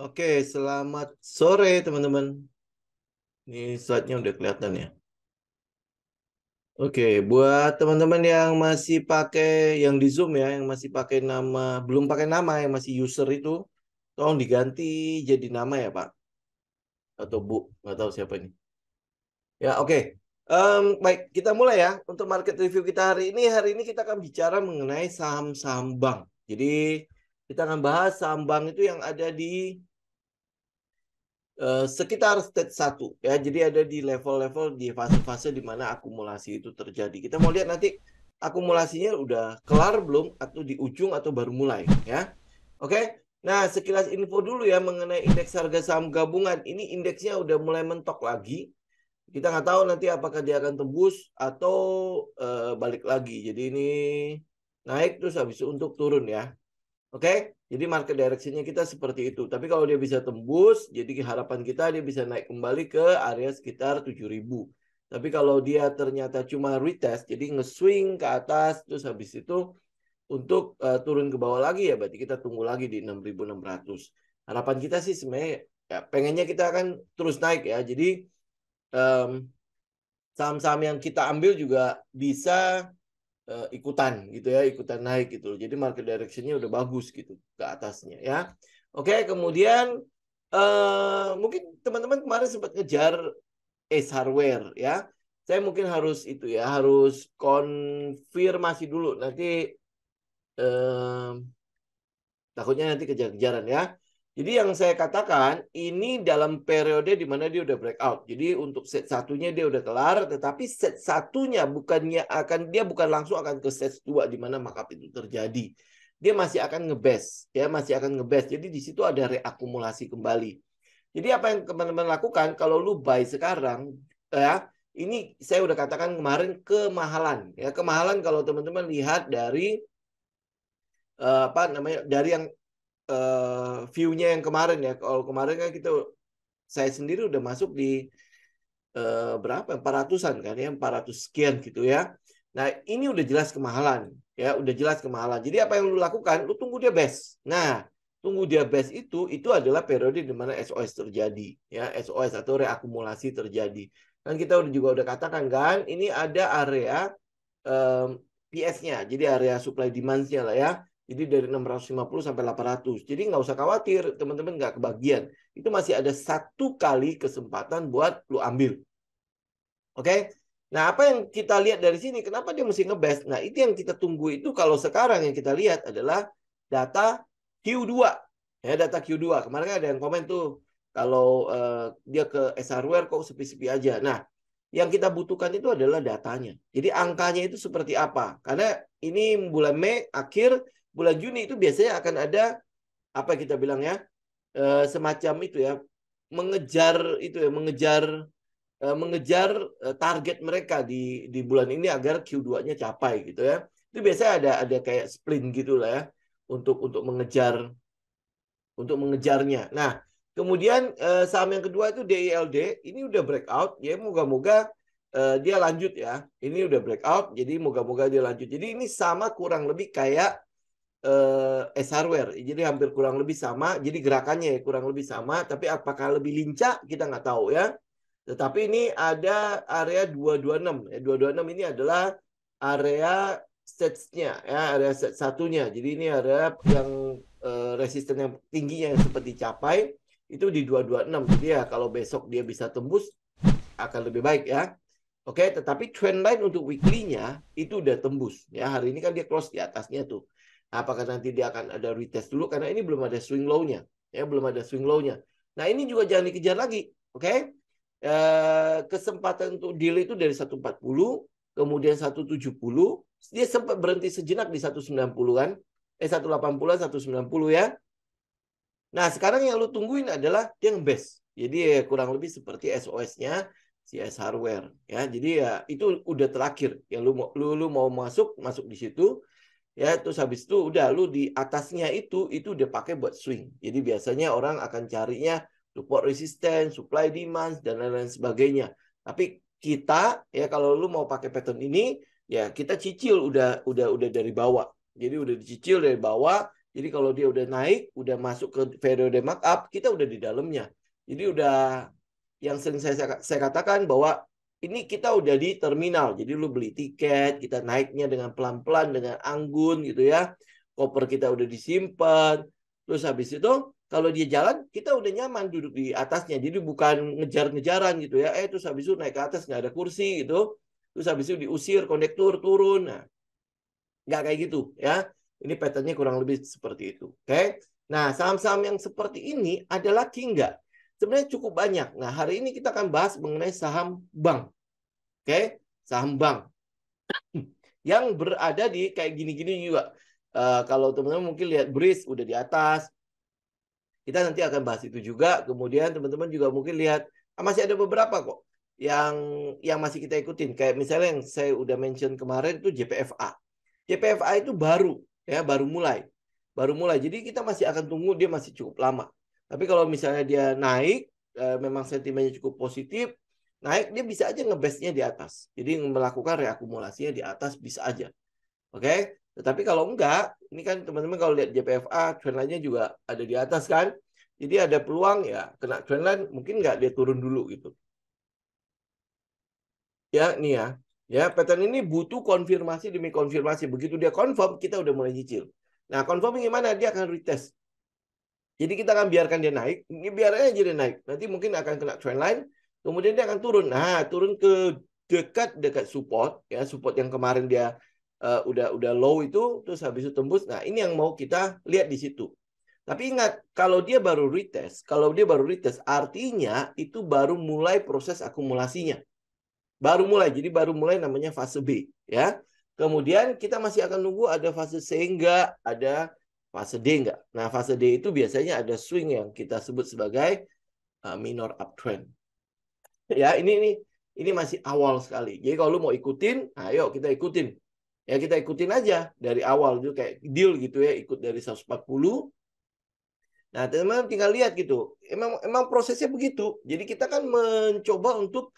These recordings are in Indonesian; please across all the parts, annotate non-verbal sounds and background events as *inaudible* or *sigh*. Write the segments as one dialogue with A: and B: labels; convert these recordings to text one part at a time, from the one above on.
A: Oke, selamat sore teman-teman. Ini slide udah kelihatan ya. Oke, buat teman-teman yang masih pakai yang di Zoom ya, yang masih pakai nama, belum pakai nama yang masih user itu, tolong diganti jadi nama ya, Pak. Atau Bu, nggak tahu siapa ini. Ya, oke. Um, baik, kita mulai ya. Untuk market review kita hari ini, hari ini kita akan bicara mengenai saham-saham bank. Jadi, kita akan bahas saham bank itu yang ada di Eh, sekitar stage 1 ya. Jadi ada di level-level di fase-fase di mana akumulasi itu terjadi. Kita mau lihat nanti akumulasinya udah kelar belum atau di ujung atau baru mulai ya. Oke. Okay? Nah, sekilas info dulu ya mengenai indeks harga saham gabungan. Ini indeksnya udah mulai mentok lagi. Kita nggak tahu nanti apakah dia akan tembus atau uh, balik lagi. Jadi ini naik terus habis itu untuk turun ya. Oke. Okay? Jadi market directionnya kita seperti itu. Tapi kalau dia bisa tembus, jadi harapan kita dia bisa naik kembali ke area sekitar 7000. Tapi kalau dia ternyata cuma retest, jadi nge-swing ke atas, terus habis itu untuk uh, turun ke bawah lagi ya, berarti kita tunggu lagi di 6600. Harapan kita sih sebenarnya ya, pengennya kita akan terus naik ya. Jadi saham saham-saham yang kita ambil juga bisa uh, ikutan gitu ya, ikutan naik gitu. Jadi market directionnya udah bagus gitu ke atasnya ya. Oke, kemudian uh, mungkin teman-teman kemarin sempat ngejar Ace Hardware ya. Saya mungkin harus itu ya, harus konfirmasi dulu nanti uh, takutnya nanti kejar-kejaran ya. Jadi yang saya katakan ini dalam periode di mana dia udah breakout. Jadi untuk set satunya dia udah kelar, tetapi set satunya bukannya akan dia bukan langsung akan ke set dua di mana markup itu terjadi. Dia masih akan ngebes, ya masih akan ngebes. Jadi di situ ada reakumulasi kembali. Jadi apa yang teman-teman lakukan kalau lu buy sekarang ya ini saya udah katakan kemarin kemahalan ya kemahalan kalau teman-teman lihat dari eh, apa namanya dari yang uh, view-nya yang kemarin ya. Kalau kemarin kan kita saya sendiri udah masuk di uh, berapa? 400-an kan ya, 400 sekian gitu ya. Nah, ini udah jelas kemahalan ya, udah jelas kemahalan. Jadi apa yang lu lakukan? Lu tunggu dia best. Nah, tunggu dia best itu itu adalah periode di mana SOS terjadi ya, SOS atau reakumulasi terjadi. Kan kita udah juga udah katakan kan, ini ada area um, PS-nya. Jadi area supply demand-nya lah ya. Jadi dari 650 sampai 800. Jadi nggak usah khawatir, teman-teman nggak kebagian. Itu masih ada satu kali kesempatan buat lu ambil. Oke? Okay? Nah, apa yang kita lihat dari sini, kenapa dia mesti ngebest? Nah, itu yang kita tunggu itu kalau sekarang yang kita lihat adalah data Q2. Ya, data Q2. Kemarin kan ada yang komen tuh, kalau uh, dia ke SRWR kok sepi-sepi aja. Nah, yang kita butuhkan itu adalah datanya. Jadi angkanya itu seperti apa? Karena ini bulan Mei akhir bulan Juni itu biasanya akan ada apa kita bilang ya eh, semacam itu ya mengejar itu ya mengejar eh, mengejar eh, target mereka di di bulan ini agar Q2-nya capai gitu ya. Itu biasanya ada ada kayak sprint gitulah ya untuk untuk mengejar untuk mengejarnya. Nah, kemudian saham yang kedua itu DILD ini udah breakout ya moga-moga dia lanjut ya. Ini udah breakout jadi moga-moga dia lanjut. Jadi ini sama kurang lebih kayak eh, S eh, hardware. Jadi hampir kurang lebih sama. Jadi gerakannya ya kurang lebih sama, tapi apakah lebih lincah kita nggak tahu ya. Tetapi ini ada area 226. Ya, 226 ini adalah area stage-nya ya, area set satunya. Jadi ini area yang uh, resisten yang tingginya yang sempat dicapai itu di 226. Jadi ya kalau besok dia bisa tembus akan lebih baik ya. Oke, tetapi trend line untuk weekly-nya itu udah tembus ya. Hari ini kan dia close di atasnya tuh. Apakah nanti dia akan ada retest dulu karena ini belum ada swing low-nya, ya belum ada swing low-nya. Nah, ini juga jangan dikejar lagi, oke? Okay? Eh, kesempatan untuk deal itu dari 140, kemudian 170, dia sempat berhenti sejenak di 190-an, kan? eh 180-an, 190 ya. Nah, sekarang yang lu tungguin adalah dia yang best Jadi ya, kurang lebih seperti SOS-nya CS hardware ya. Jadi ya itu udah terakhir. yang lu lu, lu mau masuk, masuk di situ ya terus habis itu udah lu di atasnya itu itu udah pakai buat swing jadi biasanya orang akan carinya support resistance supply demand dan lain-lain sebagainya tapi kita ya kalau lu mau pakai pattern ini ya kita cicil udah udah udah dari bawah jadi udah dicicil dari bawah jadi kalau dia udah naik udah masuk ke periode markup kita udah di dalamnya jadi udah yang sering saya saya katakan bahwa ini kita udah di terminal. Jadi lu beli tiket, kita naiknya dengan pelan-pelan, dengan anggun gitu ya. Koper kita udah disimpan. Terus habis itu kalau dia jalan, kita udah nyaman duduk di atasnya. Jadi bukan ngejar-ngejaran gitu ya. Eh terus habis itu naik ke atas nggak ada kursi gitu. Terus habis itu diusir kondektur turun. Nah, nggak kayak gitu ya. Ini patternnya kurang lebih seperti itu. Oke. Okay? Nah, saham-saham yang seperti ini adalah kingga sebenarnya cukup banyak. Nah, hari ini kita akan bahas mengenai saham bank. Oke, okay? saham bank. *clears throat* yang berada di kayak gini-gini juga. Uh, kalau teman-teman mungkin lihat bris udah di atas. Kita nanti akan bahas itu juga. Kemudian teman-teman juga mungkin lihat ah, masih ada beberapa kok yang yang masih kita ikutin. Kayak misalnya yang saya udah mention kemarin itu JPFA. JPFA itu baru ya, baru mulai. Baru mulai. Jadi kita masih akan tunggu dia masih cukup lama. Tapi kalau misalnya dia naik, eh, memang sentimennya cukup positif, naik dia bisa aja ngebestnya di atas. Jadi melakukan reakumulasinya di atas bisa aja. Oke? Okay? Tetapi kalau enggak, ini kan teman-teman kalau lihat JPFA trendline-nya juga ada di atas kan. Jadi ada peluang ya kena trendline mungkin enggak dia turun dulu gitu. Ya, nih ya. Ya, pattern ini butuh konfirmasi demi konfirmasi. Begitu dia confirm, kita udah mulai nyicil. Nah, confirm gimana? Dia akan retest. Jadi kita akan biarkan dia naik, ini biarkan aja dia naik. Nanti mungkin akan kena trend line, kemudian dia akan turun. Nah, turun ke dekat-dekat support ya, support yang kemarin dia uh, udah udah low itu terus habis itu tembus. Nah, ini yang mau kita lihat di situ. Tapi ingat, kalau dia baru retest, kalau dia baru retest artinya itu baru mulai proses akumulasinya. Baru mulai, jadi baru mulai namanya fase B ya. Kemudian kita masih akan nunggu ada fase C enggak, ada fase D enggak. Nah, fase D itu biasanya ada swing yang kita sebut sebagai uh, minor uptrend. *laughs* ya, ini ini ini masih awal sekali. Jadi kalau lu mau ikutin, nah, ayo kita ikutin. Ya kita ikutin aja dari awal itu kayak deal gitu ya, ikut dari 140. Nah, teman-teman tinggal lihat gitu. Emang emang prosesnya begitu. Jadi kita kan mencoba untuk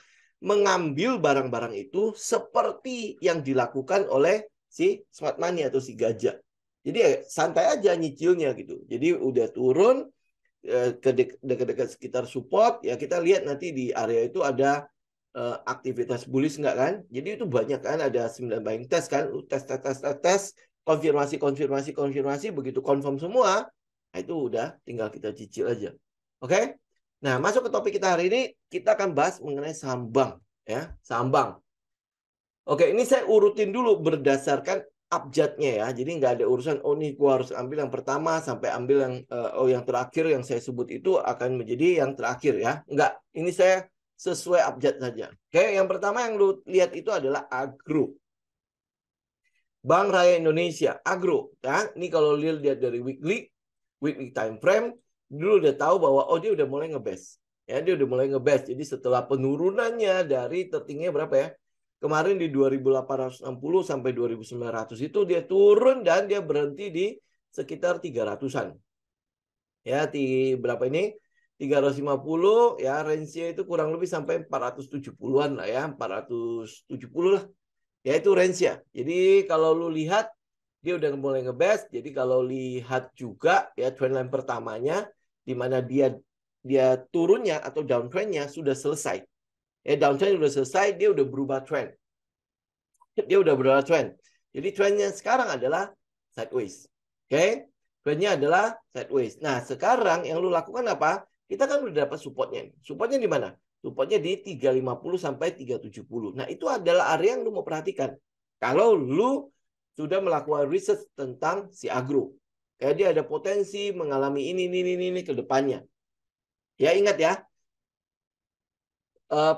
A: mengambil barang-barang itu seperti yang dilakukan oleh si smart money atau si gajah. Jadi ya, santai aja nyicilnya gitu. Jadi udah turun eh, ke dekat-dekat sekitar support ya kita lihat nanti di area itu ada eh, aktivitas bullish nggak kan? Jadi itu banyak kan ada 9 buying test kan, uh, tes tes tes tes, tes konfirmasi konfirmasi konfirmasi begitu confirm semua, nah itu udah tinggal kita cicil aja. Oke? Okay? Nah, masuk ke topik kita hari ini, kita akan bahas mengenai sambang ya, sambang. Oke, okay, ini saya urutin dulu berdasarkan abjadnya ya. Jadi nggak ada urusan oh ini gua harus ambil yang pertama sampai ambil yang eh, oh yang terakhir yang saya sebut itu akan menjadi yang terakhir ya. nggak ini saya sesuai abjad saja. Oke, yang pertama yang lu lihat itu adalah agro. Bank Raya Indonesia, agro ya. Ini kalau lihat dari weekly weekly time frame dulu udah tahu bahwa oh dia udah mulai ngebes. Ya, dia udah mulai ngebes. Jadi setelah penurunannya dari tertingginya berapa ya? Kemarin di 2860 sampai 2900 itu dia turun dan dia berhenti di sekitar 300-an. Ya, di berapa ini? 350 ya range-nya itu kurang lebih sampai 470-an lah ya, 470 lah. Ya itu range-nya. Jadi kalau lu lihat dia udah mulai ngebest. Jadi kalau lihat juga ya trendline pertamanya di mana dia dia turunnya atau downtrendnya sudah selesai. Ya downtrend sudah selesai, dia udah berubah trend. Dia udah berada trend. Jadi trendnya sekarang adalah sideways. Oke? Okay? Trendnya adalah sideways. Nah, sekarang yang lu lakukan apa? Kita kan udah dapat supportnya. Supportnya di mana? Supportnya di 350 sampai 370. Nah, itu adalah area yang lu mau perhatikan. Kalau lu sudah melakukan riset tentang si agro. Kayak dia ada potensi mengalami ini, ini, ini, ini ke depannya. Ya, ingat ya. Eh,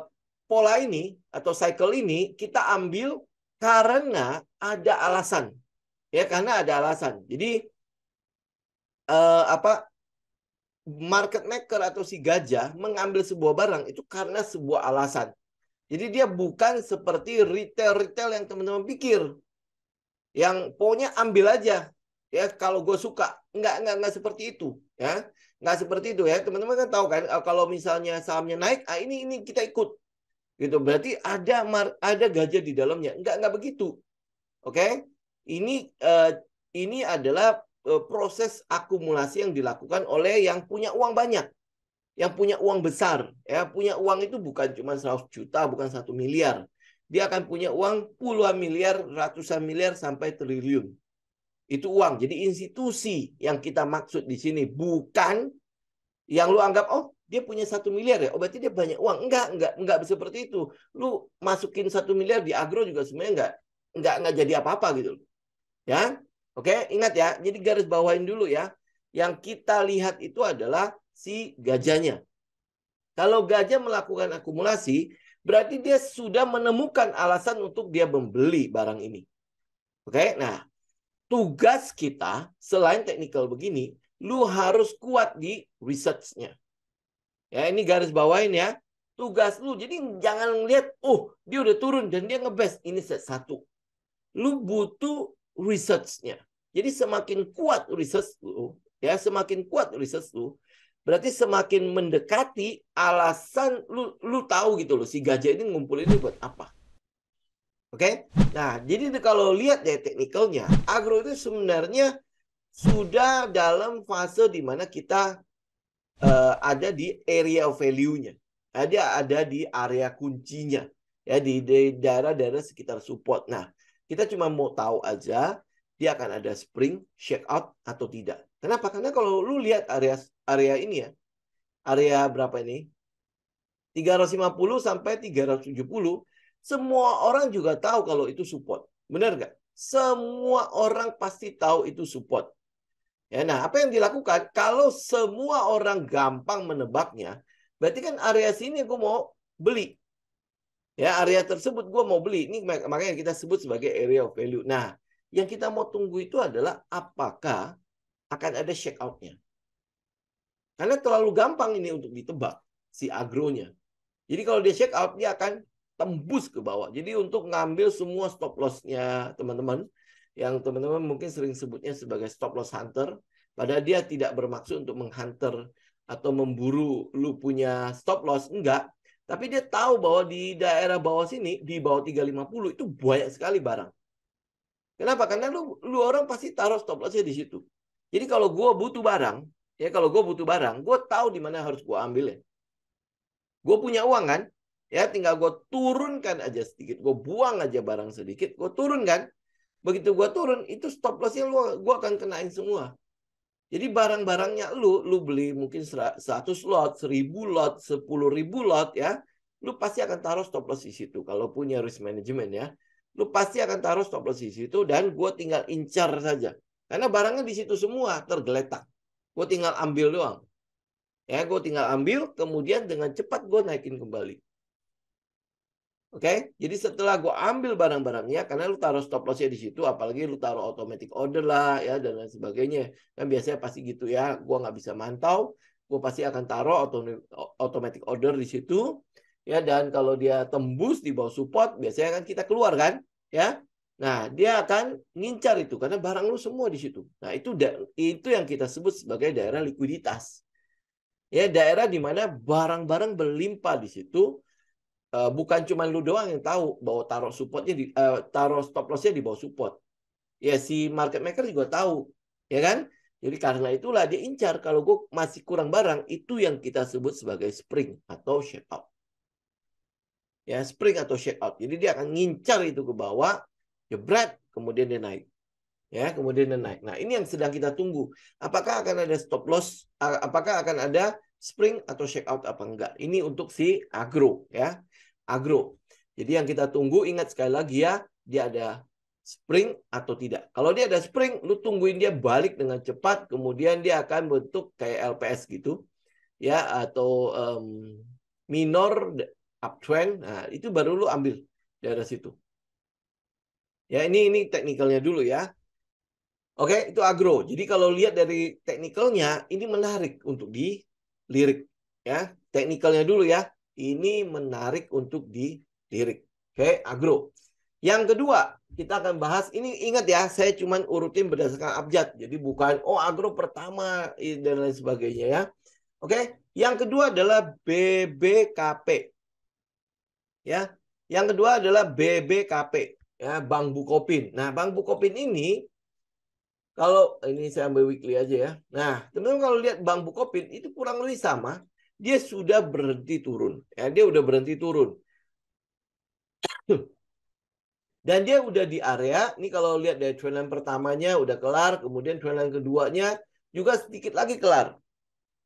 A: pola ini atau cycle ini kita ambil karena ada alasan. Ya, karena ada alasan. Jadi eh, apa market maker atau si gajah mengambil sebuah barang itu karena sebuah alasan. Jadi dia bukan seperti retail-retail yang teman-teman pikir. Yang pokoknya ambil aja. Ya, kalau gue suka. nggak enggak, enggak seperti itu. Ya, nggak seperti itu ya. Teman-teman kan tahu kan, eh, kalau misalnya sahamnya naik, ah ini ini kita ikut gitu berarti ada mar, ada gajah di dalamnya. Enggak enggak begitu. Oke? Okay? Ini uh, ini adalah uh, proses akumulasi yang dilakukan oleh yang punya uang banyak. Yang punya uang besar, ya, punya uang itu bukan cuma 100 juta, bukan satu miliar. Dia akan punya uang puluhan miliar, ratusan miliar sampai triliun. Itu uang. Jadi institusi yang kita maksud di sini bukan yang lu anggap oh dia punya satu miliar ya, oh, berarti dia banyak uang. Enggak, enggak, enggak seperti itu. Lu masukin satu miliar di agro juga sebenarnya enggak, enggak, enggak jadi apa-apa gitu. Ya, oke, ingat ya. Jadi garis bawain dulu ya. Yang kita lihat itu adalah si gajahnya. Kalau gajah melakukan akumulasi, berarti dia sudah menemukan alasan untuk dia membeli barang ini. Oke, nah tugas kita selain teknikal begini, lu harus kuat di researchnya. Ya, ini garis bawain ya. Tugas lu. Jadi jangan lihat, oh dia udah turun dan dia ngebes. Ini set satu. Lu butuh researchnya. Jadi semakin kuat research lu, ya semakin kuat research lu, berarti semakin mendekati alasan lu lu tahu gitu loh si gajah ini ngumpulin ini buat apa. Oke? Okay? Nah, jadi kalau lihat ya teknikalnya, agro itu sebenarnya sudah dalam fase di mana kita uh, ada di area value-nya. Ada ada di area kuncinya ya di daerah-daerah sekitar support. Nah, kita cuma mau tahu aja dia akan ada spring shake out atau tidak. Kenapa? Karena kalau lu lihat area area ini ya. Area berapa ini? 350 sampai 370. Semua orang juga tahu kalau itu support. Benar nggak? Semua orang pasti tahu itu support. Ya, nah, apa yang dilakukan? Kalau semua orang gampang menebaknya, berarti kan area sini gue mau beli. Ya, area tersebut gue mau beli. Ini makanya kita sebut sebagai area of value. Nah, yang kita mau tunggu itu adalah apakah akan ada check out-nya. Karena terlalu gampang ini untuk ditebak si agronya. Jadi kalau dia check out, dia akan tembus ke bawah. Jadi untuk ngambil semua stop loss-nya teman-teman, yang teman-teman mungkin sering sebutnya sebagai stop loss hunter. Padahal dia tidak bermaksud untuk menghunter atau memburu lu punya stop loss, enggak. Tapi dia tahu bahwa di daerah bawah sini, di bawah 350 itu banyak sekali barang. Kenapa? Karena lu, lu orang pasti taruh stop lossnya di situ. Jadi kalau gue butuh barang, ya kalau gue butuh barang, gue tahu di mana harus gue ambil ya. Gue punya uang kan, ya tinggal gue turunkan aja sedikit, gue buang aja barang sedikit, gue turunkan, Begitu gua turun, itu stop lossnya lu gua akan kenain semua. Jadi barang-barangnya lu, lu beli mungkin 100 lot, 1000 lot, ribu lot ya, lu pasti akan taruh stop loss di situ kalau punya risk management ya. Lu pasti akan taruh stop loss di situ dan gua tinggal incar saja. Karena barangnya di situ semua tergeletak. gua tinggal ambil doang. Ya, gua tinggal ambil, kemudian dengan cepat gua naikin kembali. Oke, okay? jadi setelah gue ambil barang-barangnya, karena lu taruh stop lossnya di situ, apalagi lu taruh automatic order lah, ya dan lain sebagainya. Kan biasanya pasti gitu ya, gue nggak bisa mantau, gue pasti akan taruh automatic order di situ, ya dan kalau dia tembus di bawah support, biasanya kan kita keluar kan, ya. Nah, dia akan ngincar itu karena barang lu semua di situ. Nah, itu itu yang kita sebut sebagai daerah likuiditas. Ya, daerah di mana barang-barang berlimpah di situ Eh, bukan cuma lu doang yang tahu bahwa taruh supportnya di uh, taruh stop lossnya di bawah support. Ya si market maker juga tahu, ya kan? Jadi karena itulah dia incar kalau gue masih kurang barang itu yang kita sebut sebagai spring atau shakeout. out. Ya, spring atau shakeout. out. Jadi dia akan ngincar itu ke bawah, jebret, kemudian dia naik. Ya, kemudian dia naik. Nah, ini yang sedang kita tunggu. Apakah akan ada stop loss? Eh, apakah akan ada spring atau shakeout? out apa enggak? Ini untuk si agro ya agro. Jadi yang kita tunggu ingat sekali lagi ya, dia ada spring atau tidak. Kalau dia ada spring, lu tungguin dia balik dengan cepat, kemudian dia akan bentuk kayak LPS gitu, ya atau um, minor uptrend. Nah, itu baru lu ambil di dari situ. Ya ini ini teknikalnya dulu ya. Oke, itu agro. Jadi kalau lihat dari teknikalnya, ini menarik untuk dilirik ya. Teknikalnya dulu ya. Ini menarik untuk dilirik. Oke, okay? agro. Yang kedua, kita akan bahas ini ingat ya, saya cuman urutin berdasarkan abjad. Jadi bukan oh agro pertama dan lain sebagainya ya. Oke, okay? yang kedua adalah BBKP. Ya. Yang kedua adalah BBKP ya, Bank Bukopin. Nah, Bank Bukopin ini kalau ini saya ambil weekly aja ya. Nah, teman-teman kalau lihat Bank Bukopin itu kurang lebih sama dia sudah berhenti turun. Ya, dia sudah berhenti turun. *clears throat* Dan dia sudah di area, ini kalau lihat dari trendline pertamanya sudah kelar, kemudian trendline keduanya juga sedikit lagi kelar.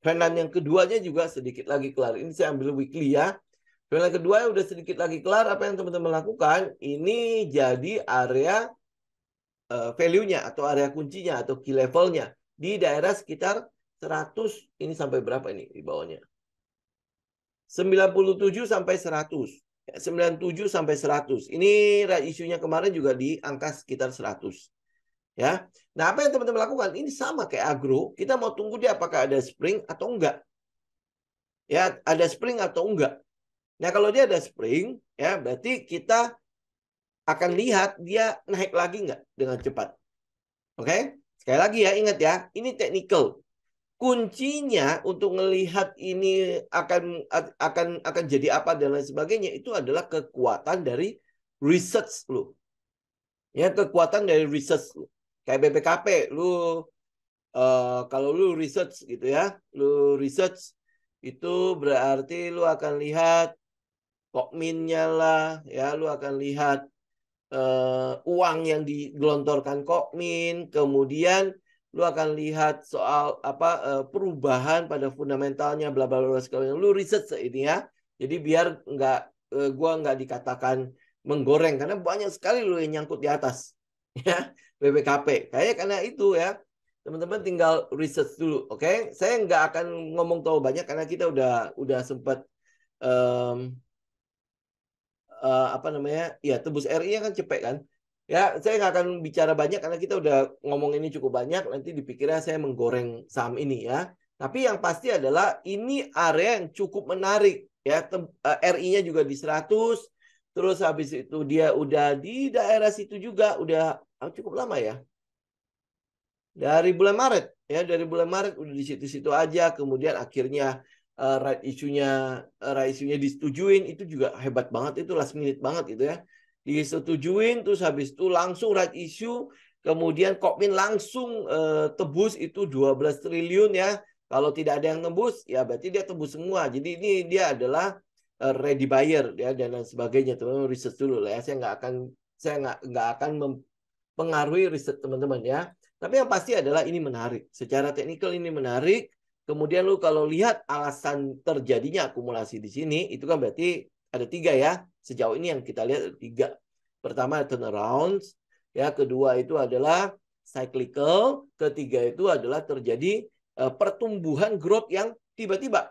A: Trendline yang keduanya juga sedikit lagi kelar. Ini saya ambil weekly ya. Trendline kedua sudah sedikit lagi kelar, apa yang teman-teman lakukan? Ini jadi area uh, value-nya atau area kuncinya atau key level-nya di daerah sekitar 100 ini sampai berapa ini di bawahnya? 97 sampai 100. 97 ya, sampai 100. Ini isunya kemarin juga di angka sekitar 100. Ya. Nah, apa yang teman-teman lakukan? Ini sama kayak agro, kita mau tunggu dia apakah ada spring atau enggak. Ya, ada spring atau enggak. Nah, kalau dia ada spring, ya berarti kita akan lihat dia naik lagi enggak dengan cepat. Oke? Okay? Sekali lagi ya, ingat ya, ini technical kuncinya untuk melihat ini akan akan akan jadi apa dan lain sebagainya itu adalah kekuatan dari research lu. Ya, kekuatan dari research lu. Kayak BPKP lu uh, kalau lu research gitu ya, lu research itu berarti lu akan lihat kokminnya lah, ya lu akan lihat uh, uang yang digelontorkan kokmin, kemudian lu akan lihat soal apa eh, perubahan pada fundamentalnya bla bla bla segala lu riset ini ya jadi biar nggak eh, gua nggak dikatakan menggoreng karena banyak sekali lu yang nyangkut di atas *laughs* ya BPKP kayak karena itu ya teman-teman tinggal riset dulu oke okay? saya nggak akan ngomong tahu banyak karena kita udah udah sempat um, uh, eh, apa namanya ya tebus RI kan cepet kan Ya, saya nggak akan bicara banyak karena kita udah ngomong ini cukup banyak. Nanti dipikirnya saya menggoreng saham ini ya. Tapi yang pasti adalah ini area yang cukup menarik ya. Eh, RI-nya juga di 100, terus habis itu dia udah di daerah situ juga udah ah, cukup lama ya. Dari bulan Maret ya, dari bulan Maret udah di situ-situ aja. Kemudian akhirnya uh, right isunya uh, eh, right isunya disetujuin itu juga hebat banget itu last minute banget gitu ya disetujuin terus habis itu langsung right issue kemudian Kopmin langsung eh, tebus itu 12 triliun ya kalau tidak ada yang tebus ya berarti dia tebus semua jadi ini dia adalah eh, ready buyer ya dan lain sebagainya teman-teman riset dulu lah ya saya nggak akan saya nggak nggak akan mempengaruhi riset teman-teman ya tapi yang pasti adalah ini menarik secara teknikal ini menarik kemudian lu kalau lihat alasan terjadinya akumulasi di sini itu kan berarti ada tiga ya sejauh ini yang kita lihat tiga. Pertama turnaround, ya kedua itu adalah cyclical, ketiga itu adalah terjadi uh, pertumbuhan growth yang tiba-tiba.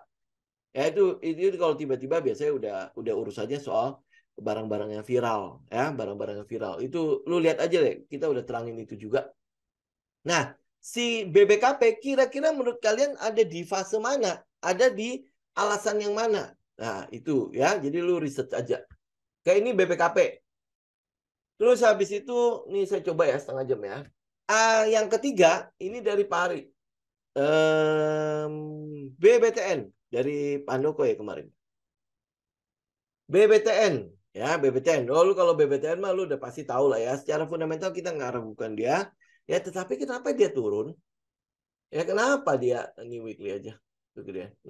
A: Ya itu itu kalau tiba-tiba biasanya udah udah aja soal barang-barang yang viral, ya barang-barang yang viral. Itu lu lihat aja deh, kita udah terangin itu juga. Nah, si BBKP kira-kira menurut kalian ada di fase mana? Ada di alasan yang mana? Nah, itu ya. Jadi lu riset aja. Kayak ini BPKP. Terus habis itu, nih saya coba ya setengah jam ya. Ah, yang ketiga, ini dari Pak Ari. Um, BBTN dari Pandoko ya kemarin. BBTN ya BBTN. Oh lu kalau BBTN mah lu udah pasti tahu lah ya. Secara fundamental kita nggak ragukan dia. Ya tetapi kenapa dia turun? Ya kenapa dia ini weekly aja.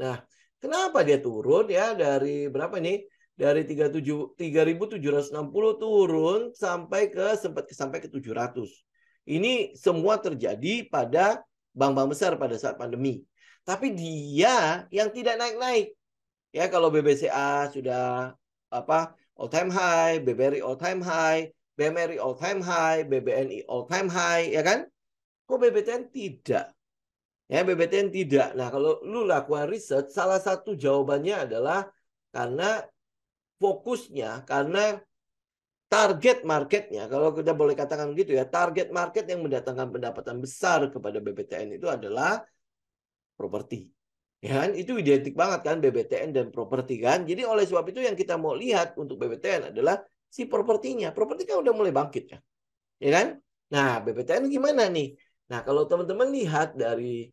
A: Nah kenapa dia turun ya dari berapa nih? dari 3760 turun sampai ke sempat sampai ke 700. Ini semua terjadi pada bank-bank besar pada saat pandemi. Tapi dia yang tidak naik-naik. Ya kalau BBCA sudah apa all time high, BBRI all time high, BMRI all time high, BBNI all time high, ya kan? Kok BBTN tidak? Ya, BBTN tidak. Nah, kalau lu lakukan riset, salah satu jawabannya adalah karena fokusnya karena target marketnya, kalau kita boleh katakan gitu ya, target market yang mendatangkan pendapatan besar kepada BBTN itu adalah properti. Ya kan? Itu identik banget kan BBTN dan properti kan. Jadi oleh sebab itu yang kita mau lihat untuk BBTN adalah si propertinya. Properti kan udah mulai bangkit ya. Ya kan? Nah, BBTN gimana nih? Nah, kalau teman-teman lihat dari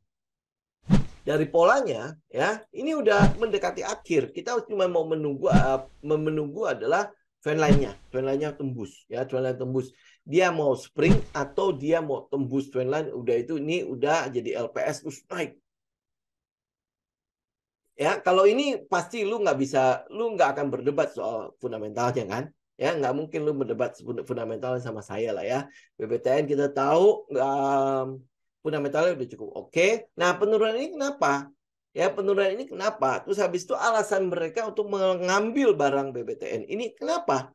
A: dari polanya ya ini udah mendekati akhir kita cuma mau menunggu uh, menunggu adalah trend line-nya trend line-nya tembus ya trend line tembus dia mau spring atau dia mau tembus trend line udah itu ini udah jadi LPS terus naik ya kalau ini pasti lu nggak bisa lu nggak akan berdebat soal fundamentalnya kan ya nggak mungkin lu berdebat fundamental sama saya lah ya BBTN kita tahu um, fundamentalnya udah cukup oke. Okay. Nah, penurunan ini kenapa? Ya, penurunan ini kenapa? Terus habis itu alasan mereka untuk mengambil barang BBTN ini kenapa?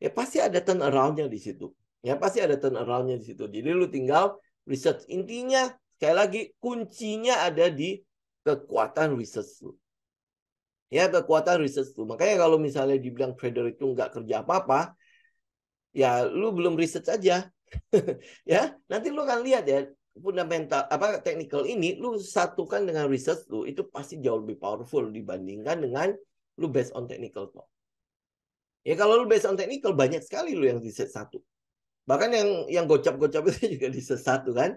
A: Ya pasti ada turnaround-nya di situ. Ya pasti ada turnaround-nya di situ. Jadi lu tinggal research. Intinya sekali lagi kuncinya ada di kekuatan research lu. Ya, kekuatan research lu. Makanya kalau misalnya dibilang trader itu nggak kerja apa-apa, ya lu belum research aja. *laughs* ya, nanti lu akan lihat ya fundamental apa technical ini lu satukan dengan research lu itu pasti jauh lebih powerful dibandingkan dengan lu based on technical talk. Ya kalau lu based on technical banyak sekali lu yang di set satu. Bahkan yang yang gocap-gocap itu juga di set satu kan.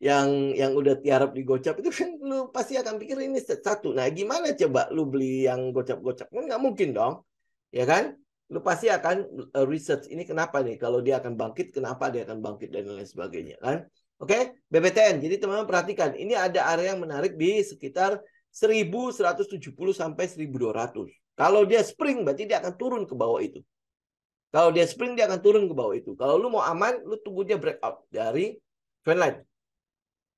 A: Yang yang udah tiarap di gocap itu kan lu pasti akan pikir ini set satu. Nah gimana coba lu beli yang gocap-gocap? Kan nggak mungkin dong. Ya kan? Lu pasti akan eh, research ini kenapa nih? Kalau dia akan bangkit, kenapa dia akan bangkit dan lain sebagainya kan? Oke, okay? BBTN. Jadi teman-teman perhatikan, ini ada area yang menarik di sekitar 1170 sampai 1200. Kalau dia spring berarti dia akan turun ke bawah itu. Kalau dia spring dia akan turun ke bawah itu. Kalau lu mau aman, lu tunggu dia breakout dari trendline.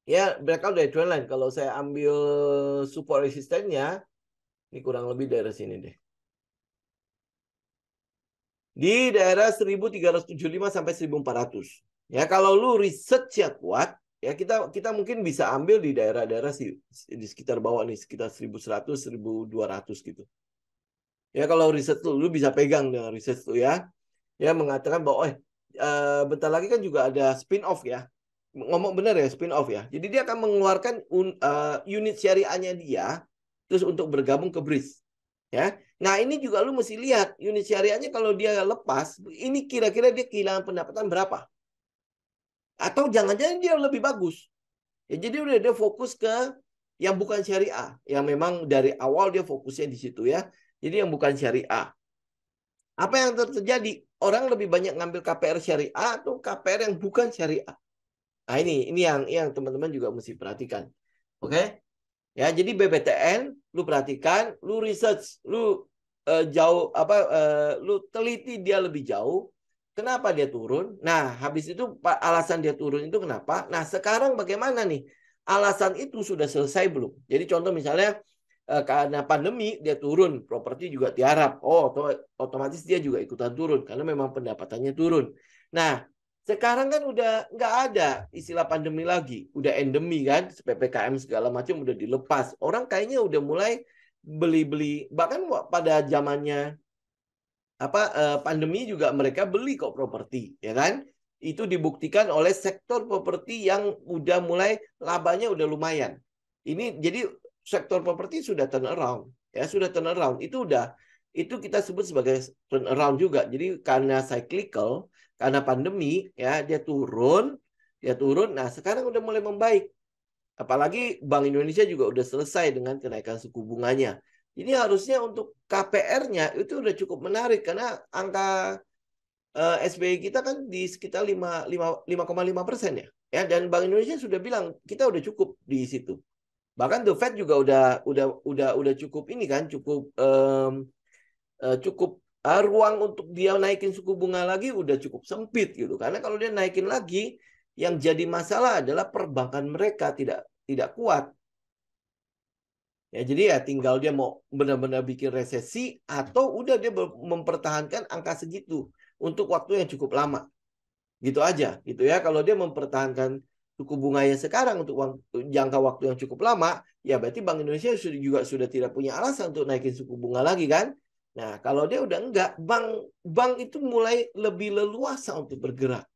A: Ya, breakout dari trendline. Kalau saya ambil support resistennya, ini kurang lebih daerah sini deh. Di daerah 1375 sampai 1400. Ya kalau lu riset ya kuat, ya kita kita mungkin bisa ambil di daerah-daerah di sekitar bawah nih, sekitar 1100, 1200 gitu. Ya kalau riset lu, lu bisa pegang dengan riset tuh ya. Ya mengatakan bahwa eh, eh bentar lagi kan juga ada spin off ya. Ngomong benar ya spin off ya. Jadi dia akan mengeluarkan un, uh, unit syariahnya dia terus untuk bergabung ke BRIS. Ya. Nah, ini juga lu mesti lihat unit syariahnya kalau dia lepas, ini kira-kira dia kehilangan pendapatan berapa? Atau jangan-jangan dia lebih bagus. Ya, jadi udah dia fokus ke yang bukan syariah. Yang memang dari awal dia fokusnya di situ ya. Jadi yang bukan syariah. Apa yang terjadi? Orang lebih banyak ngambil KPR syariah atau KPR yang bukan syariah. Nah ini ini yang yang teman-teman juga mesti perhatikan. Oke? Okay? Ya, jadi BBTN lu perhatikan, lu research, lu uh, jauh apa uh, lu teliti dia lebih jauh Kenapa dia turun? Nah, habis itu alasan dia turun itu kenapa? Nah, sekarang bagaimana nih? Alasan itu sudah selesai belum? Jadi contoh misalnya eh, karena pandemi dia turun, properti juga tiarap. Oh, otomatis dia juga ikutan turun karena memang pendapatannya turun. Nah, sekarang kan udah nggak ada istilah pandemi lagi, udah endemi kan, ppkm segala macam udah dilepas. Orang kayaknya udah mulai beli-beli. Bahkan pada zamannya apa eh, pandemi juga mereka beli kok properti, ya kan? Itu dibuktikan oleh sektor properti yang udah mulai labanya udah lumayan. Ini jadi sektor properti sudah turn around, ya sudah turn around. Itu udah itu kita sebut sebagai turn around juga. Jadi karena cyclical, karena pandemi ya dia turun, dia turun. Nah, sekarang udah mulai membaik. Apalagi Bank Indonesia juga udah selesai dengan kenaikan suku bunganya. Ini harusnya untuk KPR-nya itu udah cukup menarik karena angka eh, SBI kita kan di sekitar 5,5 persen ya. ya. Dan Bank Indonesia sudah bilang kita udah cukup di situ. Bahkan The Fed juga udah udah udah udah cukup ini kan cukup um, uh, cukup uh, ruang untuk dia naikin suku bunga lagi udah cukup sempit gitu. Karena kalau dia naikin lagi yang jadi masalah adalah perbankan mereka tidak tidak kuat Ya, jadi ya tinggal dia mau benar-benar bikin resesi atau udah dia mempertahankan angka segitu untuk waktu yang cukup lama. Gitu aja, gitu ya. Kalau dia mempertahankan suku bunga yang sekarang untuk jangka waktu yang cukup lama, ya berarti Bank Indonesia juga sudah tidak punya alasan untuk naikin suku bunga lagi kan? Nah, kalau dia udah enggak, bank bank itu mulai lebih leluasa untuk bergerak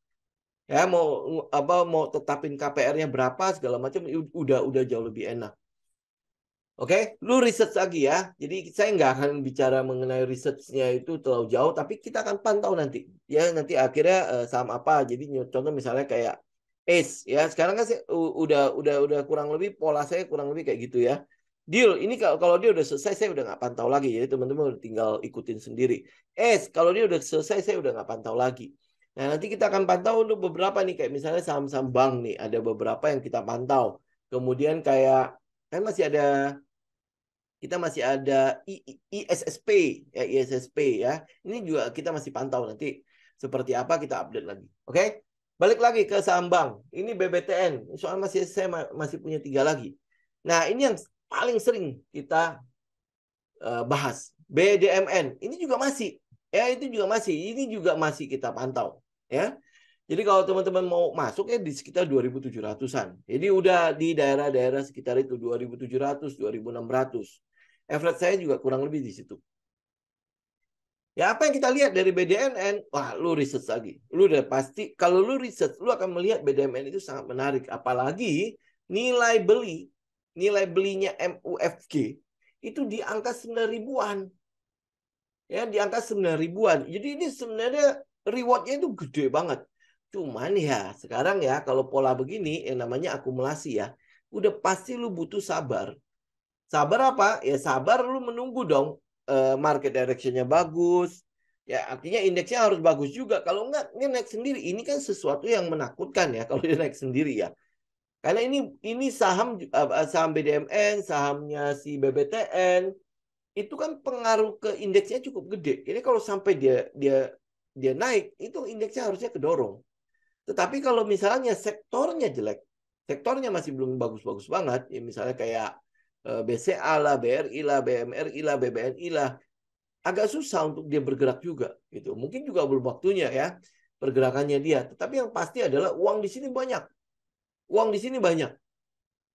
A: ya mau apa mau tetapin KPR-nya berapa segala macam udah udah jauh lebih enak Oke, okay? lu riset lagi ya. Jadi saya nggak akan bicara mengenai risetnya itu terlalu jauh, tapi kita akan pantau nanti. Ya, nanti akhirnya uh, saham apa. Jadi contoh misalnya kayak ACE ya. Sekarang kan saya, udah udah udah kurang lebih pola saya kurang lebih kayak gitu ya. Deal ini kalau kalau dia udah selesai saya udah nggak pantau lagi. Jadi teman-teman tinggal ikutin sendiri. ACE kalau dia udah selesai saya udah nggak pantau lagi. Nah, nanti kita akan pantau untuk beberapa nih kayak misalnya saham-saham bank nih, ada beberapa yang kita pantau. Kemudian kayak kan masih ada kita masih ada ISSP ya ISSP ya. Ini juga kita masih pantau nanti seperti apa kita update lagi. Oke? Okay? Balik lagi ke Sambang. Ini BBTN. Soal masih saya masih punya tiga lagi. Nah, ini yang paling sering kita uh, bahas. BDMN ini juga masih ya itu juga masih ini juga masih kita pantau ya. Jadi kalau teman-teman mau masuk ya di sekitar 2.700-an. Jadi udah di daerah-daerah sekitar itu 2.700, 2.600. Average saya juga kurang lebih di situ. Ya apa yang kita lihat dari BDMN? Wah, lu riset lagi. Lu udah pasti kalau lu riset, lu akan melihat BDMN itu sangat menarik. Apalagi nilai beli, nilai belinya MUFG itu di angka 9 ribuan. Ya, di angka 9 ribuan. Jadi ini sebenarnya rewardnya itu gede banget. Cuman ya sekarang ya kalau pola begini yang namanya akumulasi ya. Udah pasti lu butuh sabar. Sabar apa? Ya sabar lu menunggu dong eh, market directionnya bagus. Ya artinya indeksnya harus bagus juga. Kalau enggak ini naik sendiri. Ini kan sesuatu yang menakutkan ya *laughs* kalau dia naik sendiri ya. Karena ini ini saham eh, eh, saham BDMN, sahamnya si BBTN itu kan pengaruh ke indeksnya cukup gede. jadi kalau sampai dia dia dia naik itu indeksnya harusnya kedorong. Tetapi kalau misalnya sektornya jelek, sektornya masih belum bagus-bagus banget, ya misalnya kayak eh, BCA lah, BRI lah, BMRI lah, BBNI lah, agak susah untuk dia bergerak juga gitu. Mungkin juga belum waktunya ya pergerakannya dia. Tetapi yang pasti adalah uang di sini banyak. Uang di sini banyak.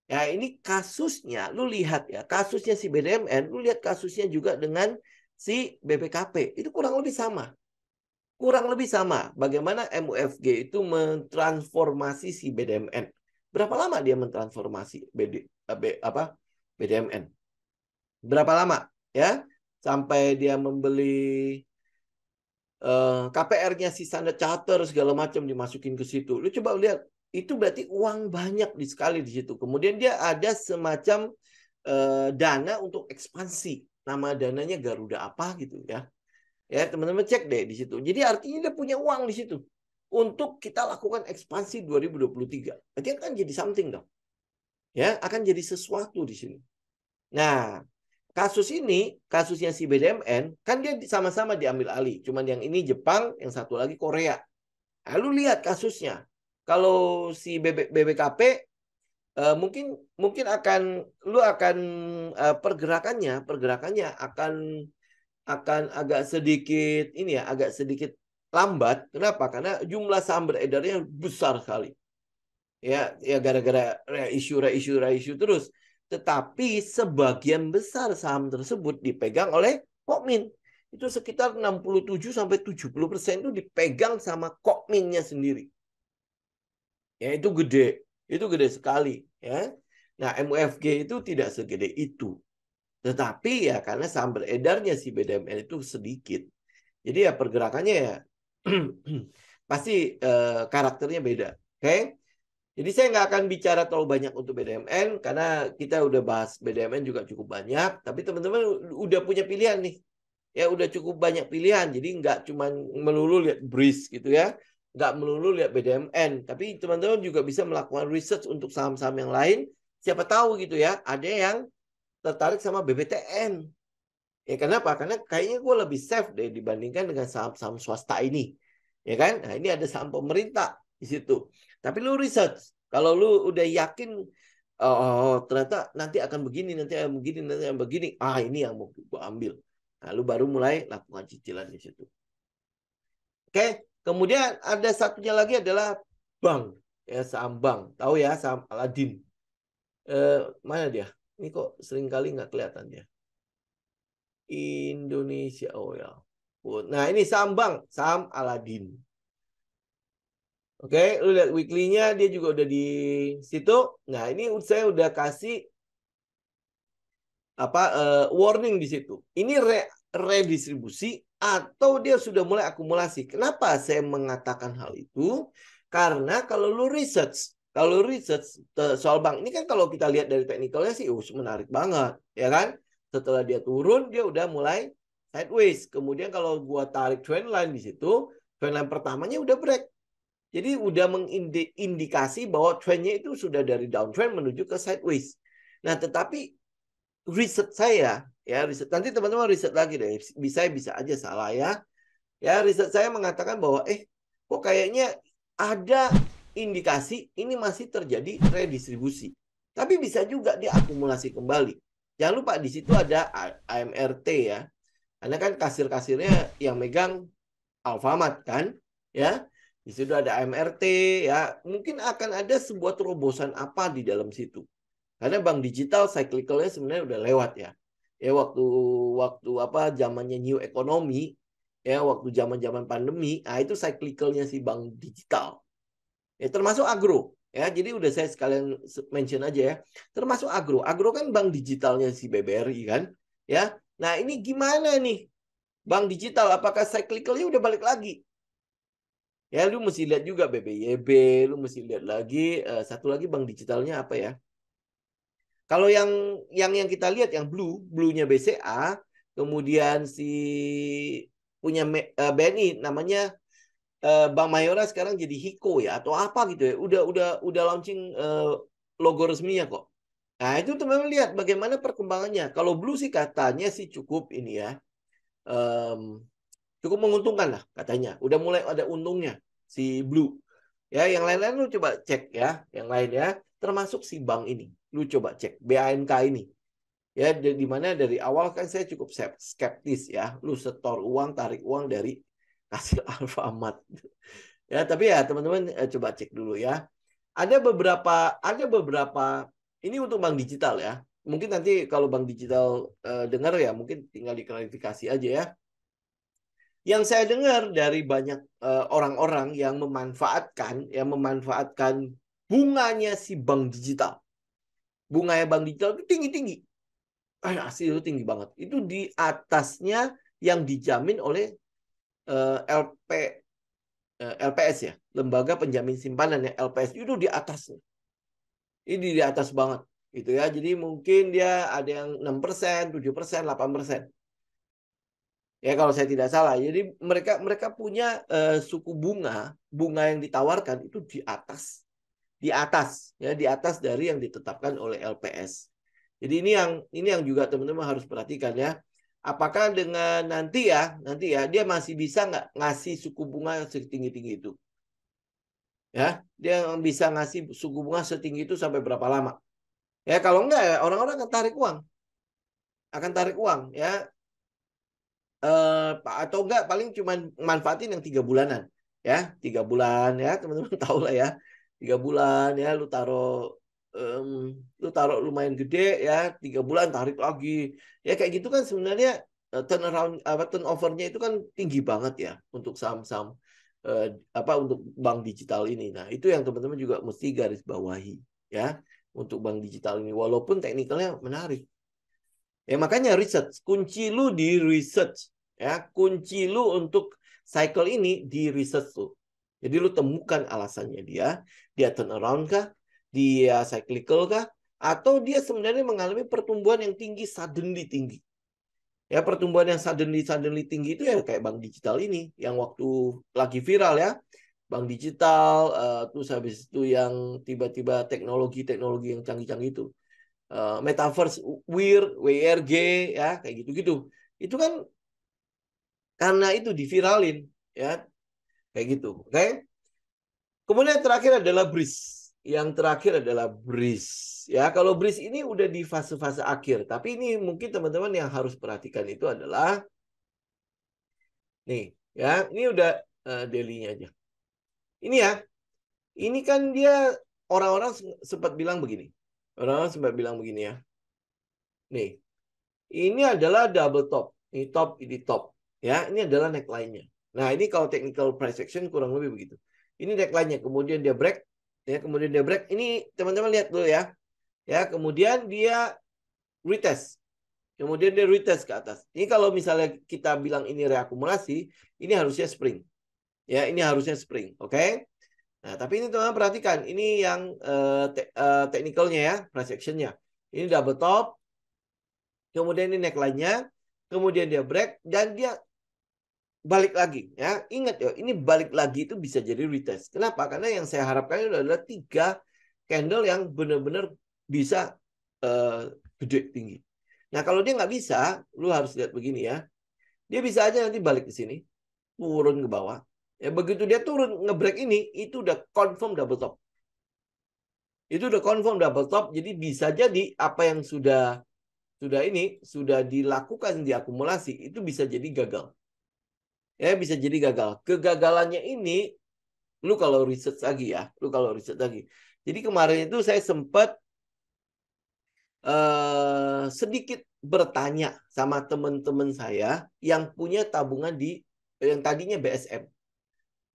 A: Ya ini kasusnya, lu lihat ya, kasusnya si BDMN, lu lihat kasusnya juga dengan si BPKP. Itu kurang lebih sama kurang lebih sama bagaimana MUFG itu mentransformasi si BDMN. Berapa lama dia mentransformasi BD, eh, B, apa BDMN? Berapa lama ya sampai dia membeli uh, eh, KPR-nya si Standard Charter segala macam dimasukin ke situ. Lu coba lihat itu berarti uang banyak di sekali di situ. Kemudian dia ada semacam uh, dana untuk ekspansi. Nama dananya Garuda apa gitu ya. Ya, teman-teman cek deh di situ. Jadi artinya dia punya uang di situ untuk kita lakukan ekspansi 2023. Berarti akan jadi something dong. Ya, akan jadi sesuatu di sini. Nah, kasus ini, kasusnya si BDMN, kan dia sama-sama diambil alih. Cuman yang ini Jepang, yang satu lagi Korea. Lalu nah, lihat kasusnya. Kalau si BB, BBKP Uh, eh, mungkin mungkin akan lu akan uh, pergerakannya pergerakannya akan akan agak sedikit ini ya, agak sedikit lambat. Kenapa? Karena jumlah saham beredarnya besar sekali. Ya, ya gara-gara isu isu isu terus. Tetapi sebagian besar saham tersebut dipegang oleh Kokmin. Itu sekitar 67 sampai 70 persen itu dipegang sama Kokminnya sendiri. Ya itu gede, itu gede sekali. Ya, nah MUFG itu tidak segede itu. Tetapi ya karena saham beredarnya si BDMN itu sedikit. Jadi ya pergerakannya ya *clears throat* pasti eh, karakternya beda. Oke? Okay? Jadi saya nggak akan bicara terlalu banyak untuk BDMN karena kita udah bahas BDMN juga cukup banyak. Tapi teman-teman udah punya pilihan nih. Ya udah cukup banyak pilihan. Jadi nggak cuma melulu lihat BRIS gitu ya. Nggak melulu lihat BDMN. Tapi teman-teman juga bisa melakukan research untuk saham-saham yang lain. Siapa tahu gitu ya. Ada yang tertarik sama BBTN. Ya kenapa? Karena kayaknya gue lebih safe deh dibandingkan dengan saham-saham swasta ini. Ya kan? Nah, ini ada saham pemerintah di situ. Tapi lu research. Kalau lu udah yakin oh, oh, oh ternyata nanti akan begini, nanti akan begini, nanti akan begini. Ah, ini yang mau gue ambil. Nah, lu baru mulai lakukan cicilan di situ. Oke, kemudian ada satunya lagi adalah bank. Ya, saham bank. Tahu ya saham Aladin. Eh, mana dia? Ini kok seringkali nggak kelihatan ya? Indonesia, oh ya. Nah ini Sambang, saham Aladin. Oke, okay, lu lihat weekly-nya dia juga udah di situ. Nah ini saya udah kasih apa uh, warning di situ. Ini re redistribusi atau dia sudah mulai akumulasi. Kenapa saya mengatakan hal itu? Karena kalau lu research kalau research soal bank ini kan kalau kita lihat dari teknikalnya sih uh, menarik banget, ya kan? Setelah dia turun dia udah mulai sideways. Kemudian kalau gua tarik trend line di situ, trend line pertamanya udah break. Jadi udah mengindikasi bahwa trendnya itu sudah dari downtrend menuju ke sideways. Nah, tetapi riset saya ya riset nanti teman-teman riset lagi deh bisa bisa aja salah ya ya riset saya mengatakan bahwa eh kok kayaknya ada indikasi ini masih terjadi redistribusi. Tapi bisa juga diakumulasi kembali. Jangan lupa di situ ada AMRT ya. Karena kan kasir-kasirnya yang megang Alfamart kan, ya. Di situ ada AMRT ya. Mungkin akan ada sebuah terobosan apa di dalam situ. Karena bank digital cyclicalnya sebenarnya udah lewat ya. Ya waktu waktu apa zamannya new economy ya waktu zaman-zaman pandemi, nah itu cyclicalnya si bank digital Ya, termasuk agro. Ya, jadi udah saya sekalian mention aja ya. Termasuk agro. Agro kan bank digitalnya si BBRI kan. Ya. Nah, ini gimana nih? Bank digital apakah cyclicalnya udah balik lagi? Ya, lu mesti lihat juga BBYB, lu mesti lihat lagi uh, satu lagi bank digitalnya apa ya? Kalau yang yang yang kita lihat yang blue, bluenya BCA, kemudian si punya eh, BNI namanya Eh, Bang Mayora sekarang jadi Hiko ya atau apa gitu ya. Udah udah udah launching uh, logo resminya kok. Nah, itu teman-teman lihat bagaimana perkembangannya. Kalau Blue sih katanya sih cukup ini ya. Um, cukup menguntungkan lah katanya. Udah mulai ada untungnya si Blue. Ya, yang lain-lain lu coba cek ya, yang lain ya, termasuk si bank ini. Lu coba cek BANK ini. Ya, di mana dari awal kan saya cukup skeptis ya. Lu setor uang, tarik uang dari hasil *laughs* Alfamart. Ya, tapi ya teman-teman eh, coba cek dulu ya. Ada beberapa ada beberapa ini untuk bank digital ya. Mungkin nanti kalau bank digital eh, dengar ya mungkin tinggal diklarifikasi aja ya. Yang saya dengar dari banyak eh, orang-orang eh, yang memanfaatkan yang memanfaatkan bunganya si bank digital. Bunganya bank digital itu tinggi-tinggi. Ah, eh, hasil itu tinggi banget. Itu di atasnya yang dijamin oleh Eh, LP eh, LPS ya, lembaga penjamin simpanan ya LPS itu di atas, Ini di atas banget gitu ya. Jadi mungkin dia ada yang 6%, 7%, 8%. Ya kalau saya tidak salah. Jadi mereka mereka punya uh, suku bunga, bunga yang ditawarkan itu di atas di atas ya, di atas dari yang ditetapkan oleh LPS. Jadi ini yang ini yang juga teman-teman harus perhatikan ya apakah dengan nanti ya nanti ya dia masih bisa nggak ngasih suku bunga setinggi tinggi itu ya dia bisa ngasih suku bunga setinggi itu sampai berapa lama ya kalau enggak orang-orang akan tarik uang akan tarik uang ya eh, atau enggak paling cuma manfaatin yang tiga bulanan ya tiga bulan ya teman-teman *laughs* tahu lah ya tiga bulan ya lu taruh um, lu taruh lumayan gede ya tiga bulan tarik lagi ya kayak gitu kan sebenarnya uh, turnaround apa turnovernya itu kan tinggi banget ya untuk saham-saham uh, apa untuk bank digital ini nah itu yang teman-teman juga mesti garis bawahi ya untuk bank digital ini walaupun teknikalnya menarik ya makanya research kunci lu di research ya kunci lu untuk cycle ini di research tuh jadi lu temukan alasannya dia dia turn around kah dia cyclical kah atau dia sebenarnya mengalami pertumbuhan yang tinggi suddenly tinggi ya pertumbuhan yang suddenly suddenly tinggi itu ya kayak bank digital ini yang waktu lagi viral ya bank digital uh, terus habis itu yang tiba-tiba teknologi-teknologi yang canggih-canggih itu uh, metaverse weird WRG e ya kayak gitu-gitu itu kan karena itu diviralin ya kayak gitu oke okay? kemudian yang terakhir adalah bris yang terakhir adalah breeze. Ya, kalau breeze ini udah di fase-fase akhir, tapi ini mungkin teman-teman yang harus perhatikan itu adalah nih, ya. Ini udah uh, eh, daily-nya aja. Ini ya. Ini kan dia orang-orang sempat bilang begini. Orang-orang sempat bilang begini ya. Nih. Ini adalah double top. Ini top, ini top. Ya, ini adalah neckline-nya. Nah, ini kalau technical price action kurang lebih begitu. Ini neckline-nya, kemudian dia break, ya kemudian dia break ini teman-teman lihat dulu ya ya kemudian dia retest kemudian dia retest ke atas ini kalau misalnya kita bilang ini reakumulasi ini harusnya spring ya ini harusnya spring oke okay? nah tapi ini teman-teman perhatikan ini yang uh, te uh, technicalnya ya price actionnya ini double top kemudian ini neckline-nya kemudian dia break dan dia balik lagi ya ingat ya ini balik lagi itu bisa jadi retest kenapa karena yang saya harapkan itu adalah tiga candle yang benar-benar bisa uh, tinggi nah kalau dia nggak bisa lu harus lihat begini ya dia bisa aja nanti balik ke sini turun ke bawah ya begitu dia turun ngebreak ini itu udah confirm double top itu udah confirm double top jadi bisa jadi apa yang sudah sudah ini sudah dilakukan di akumulasi itu bisa jadi gagal ya bisa jadi gagal. Kegagalannya ini lu kalau riset lagi ya, lu kalau riset lagi. Jadi kemarin itu saya sempat uh, sedikit bertanya sama teman-teman saya yang punya tabungan di yang tadinya BSM.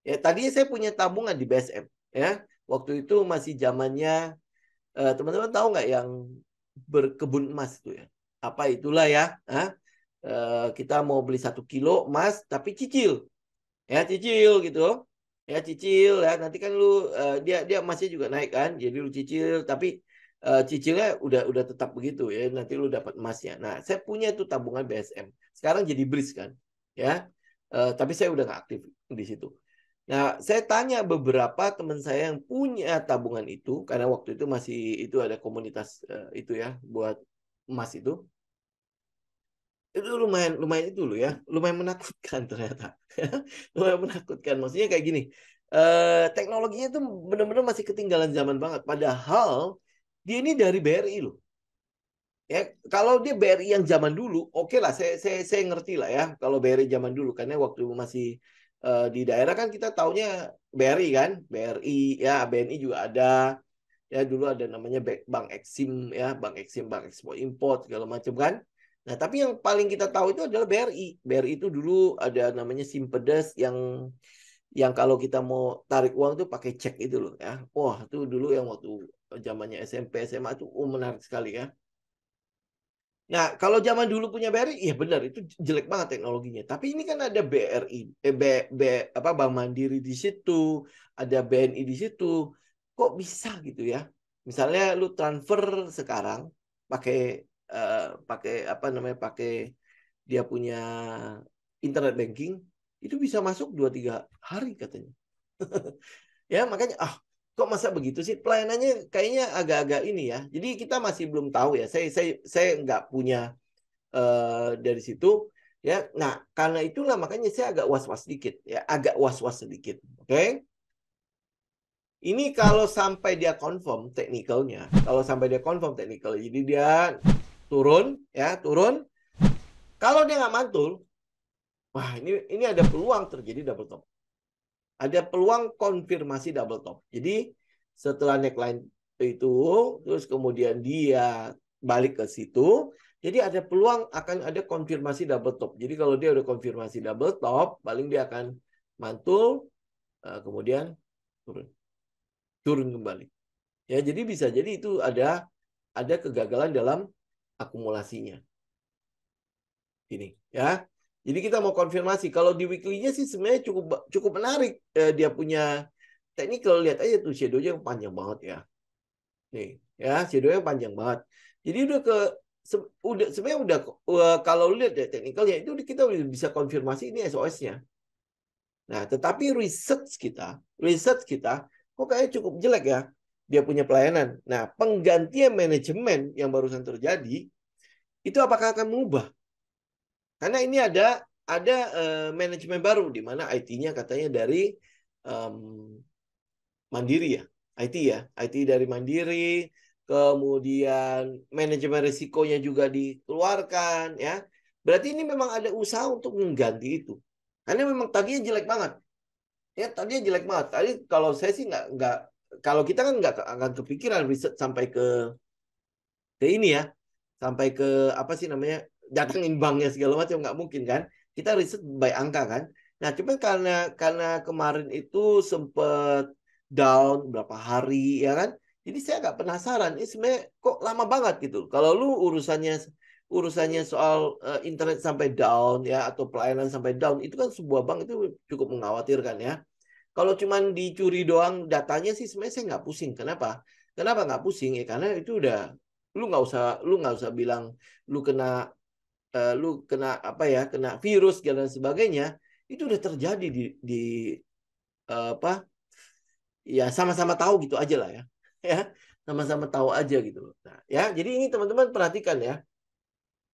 A: Ya, tadinya saya punya tabungan di BSM, ya. Waktu itu masih zamannya eh, teman-teman tahu nggak yang berkebun emas itu ya? Apa itulah ya? Huh? Ah? Eh, kita mau beli satu kilo emas tapi cicil ya cicil gitu ya cicil ya nanti kan lu eh, dia dia emasnya juga naik kan jadi lu cicil tapi eh, cicilnya udah udah tetap begitu ya nanti lu dapat emasnya nah saya punya itu tabungan BSM sekarang jadi bris kan ya tapi saya udah nggak aktif di situ Nah, saya tanya beberapa teman saya yang punya tabungan itu karena waktu itu masih itu ada komunitas itu ya buat emas itu itu lumayan lumayan itu loh ya lumayan menakutkan ternyata *laughs* lumayan menakutkan maksudnya kayak gini eh, teknologinya itu benar-benar masih ketinggalan zaman banget padahal dia ini dari BRI loh ya kalau dia BRI yang zaman dulu oke okay lah saya saya saya ngerti lah ya kalau BRI zaman dulu karena waktu itu masih eh, di daerah kan kita taunya BRI kan BRI ya BNI juga ada ya dulu ada namanya Bank Eksim ya Bank Eksim Bank Ekspor Import segala macam kan Nah, tapi yang paling kita tahu itu adalah BRI. BRI itu dulu ada namanya simpedes yang yang kalau kita mau tarik uang tuh pakai cek itu loh ya. Wah, itu dulu yang waktu zamannya SMP, SMA itu oh, uh, menarik sekali ya. Nah, kalau zaman dulu punya BRI, ya benar itu jelek banget teknologinya. Tapi ini kan ada BRI, eh, B, B, apa Bank Mandiri di situ, ada BNI di situ. Kok bisa gitu ya? Misalnya lu transfer sekarang pakai uh, pakai apa namanya pakai dia punya internet banking itu bisa masuk dua tiga hari katanya. *laughs* ya makanya ah kok masa begitu sih pelayanannya kayaknya agak-agak ini ya. Jadi kita masih belum tahu ya. Saya saya saya nggak punya uh, dari situ ya. Nah karena itulah makanya saya agak was-was sedikit ya, agak was-was sedikit. Oke. Okay? Ini kalau sampai dia confirm teknikalnya, kalau sampai dia confirm teknikal, jadi dia turun ya turun kalau dia nggak mantul wah ini ini ada peluang terjadi double top ada peluang konfirmasi double top jadi setelah neckline itu terus kemudian dia balik ke situ jadi ada peluang akan ada konfirmasi double top jadi kalau dia udah konfirmasi double top paling dia akan mantul eh, kemudian turun turun kembali ya jadi bisa jadi itu ada ada kegagalan dalam akumulasinya. Ini ya. Jadi kita mau konfirmasi kalau di weekly-nya sih sebenarnya cukup cukup menarik eh, dia punya teknik kalau lihat aja tuh shadow yang panjang banget ya. Nih, ya shadow-nya panjang banget. Jadi udah ke se udah sebenarnya udah uh, kalau lihat ya teknikalnya itu kita bisa konfirmasi ini SOS-nya. Nah, tetapi research kita, research kita kok kayaknya cukup jelek ya dia punya pelayanan. Nah, penggantian manajemen yang barusan terjadi itu apakah akan mengubah? Karena ini ada ada uh, manajemen baru di mana IT-nya katanya dari um, Mandiri ya, IT ya, IT dari Mandiri, kemudian manajemen risikonya juga dikeluarkan ya. Berarti ini memang ada usaha untuk mengganti itu. Karena memang tadinya jelek banget. Ya, tadinya jelek banget. Tadi kalau saya sih nggak nggak kalau kita kan nggak akan kepikiran riset sampai ke ke ini ya sampai ke apa sih namanya datangin banknya segala macam nggak mungkin kan kita riset by angka kan nah cuman karena karena kemarin itu sempet down berapa hari ya kan jadi saya agak penasaran ini sebenarnya kok lama banget gitu kalau lu urusannya urusannya soal eh, internet sampai down ya atau pelayanan sampai down itu kan sebuah bank itu cukup mengkhawatirkan ya kalau cuman dicuri doang datanya sih sebenarnya saya nggak pusing. Kenapa? Kenapa nggak pusing? Ya karena itu udah lu nggak usah lu nggak usah bilang lu kena uh, lu kena apa ya kena virus dan sebagainya itu udah terjadi di di uh, apa ya sama-sama tahu gitu aja lah ya *laughs* ya sama-sama tahu aja gitu nah, ya jadi ini teman-teman perhatikan ya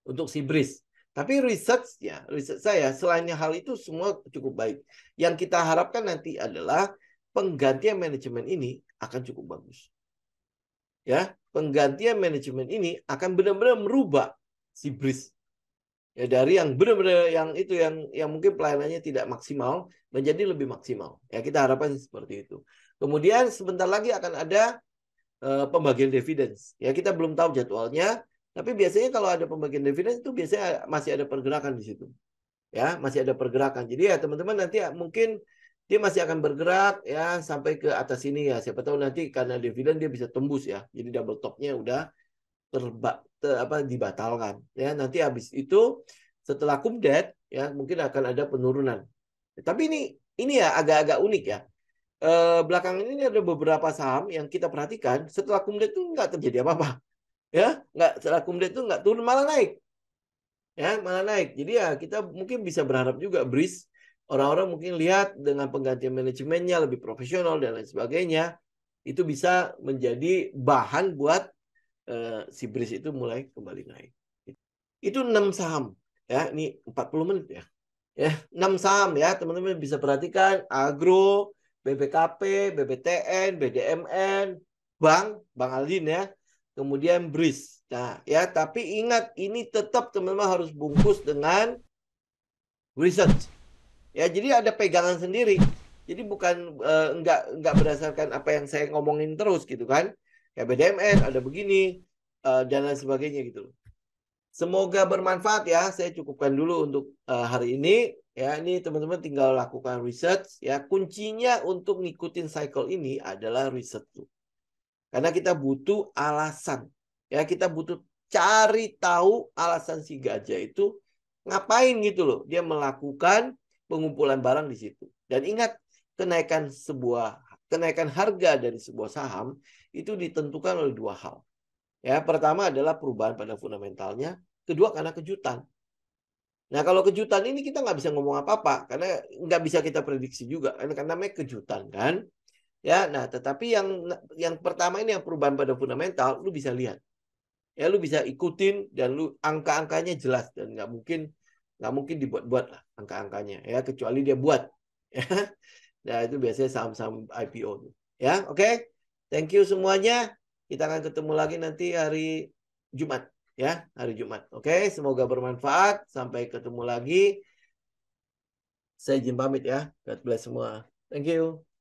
A: untuk si Brice tapi researchnya, riset saya selain hal itu semua cukup baik. Yang kita harapkan nanti adalah penggantian manajemen ini akan cukup bagus. Ya, penggantian manajemen ini akan benar-benar merubah si BRIS. Ya, dari yang benar-benar yang itu yang yang mungkin pelayanannya tidak maksimal menjadi lebih maksimal. Ya, kita harapkan seperti itu. Kemudian sebentar lagi akan ada uh, pembagian dividen. Ya, kita belum tahu jadwalnya, tapi biasanya kalau ada pembagian dividen itu biasanya masih ada pergerakan di situ. Ya, masih ada pergerakan. Jadi ya teman-teman nanti ya, mungkin dia masih akan bergerak ya sampai ke atas sini ya. Siapa tahu nanti karena dividen dia bisa tembus ya. Jadi double topnya udah terba, ter, apa dibatalkan ya. Nanti habis itu setelah kumdet ya mungkin akan ada penurunan. Tapi ini ini ya agak-agak unik ya. Eh, belakangan ini ada beberapa saham yang kita perhatikan setelah kumdet itu nggak terjadi apa-apa ya nggak selaku kumdet itu nggak turun malah naik ya malah naik jadi ya kita mungkin bisa berharap juga bris orang-orang mungkin lihat dengan penggantian manajemennya lebih profesional dan lain sebagainya itu bisa menjadi bahan buat uh, si bris itu mulai kembali naik itu enam saham ya ini 40 menit ya ya enam saham ya teman-teman bisa perhatikan agro BBKP BBTN BDMN bank bank Aldin ya kemudian bris. Nah, ya, tapi ingat ini tetap teman-teman harus bungkus dengan research. Ya, jadi ada pegangan sendiri. Jadi bukan uh, enggak enggak berdasarkan apa yang saya ngomongin terus gitu kan. Ya BDMN ada begini uh, dan lain sebagainya gitu Semoga bermanfaat ya. Saya cukupkan dulu untuk uh, hari ini. Ya, ini teman-teman tinggal lakukan research ya. Kuncinya untuk ngikutin cycle ini adalah research. Tuh. Karena kita butuh alasan. Ya, kita butuh cari tahu alasan si gajah itu ngapain gitu loh. Dia melakukan pengumpulan barang di situ. Dan ingat, kenaikan sebuah kenaikan harga dari sebuah saham itu ditentukan oleh dua hal. Ya, pertama adalah perubahan pada fundamentalnya, kedua karena kejutan. Nah, kalau kejutan ini kita nggak bisa ngomong apa-apa karena nggak bisa kita prediksi juga karena namanya kejutan kan. Ya, nah tetapi yang yang pertama ini yang perubahan pada fundamental, lu bisa lihat. Ya, lu bisa ikutin dan lu angka-angkanya jelas dan nggak mungkin nggak mungkin dibuat-buat lah angka-angkanya ya kecuali dia buat *laughs* ya nah itu biasanya saham-saham IPO tuh ya oke okay? thank you semuanya kita akan ketemu lagi nanti hari Jumat ya hari Jumat oke okay? semoga bermanfaat sampai ketemu lagi saya Jim pamit ya God bless semua thank you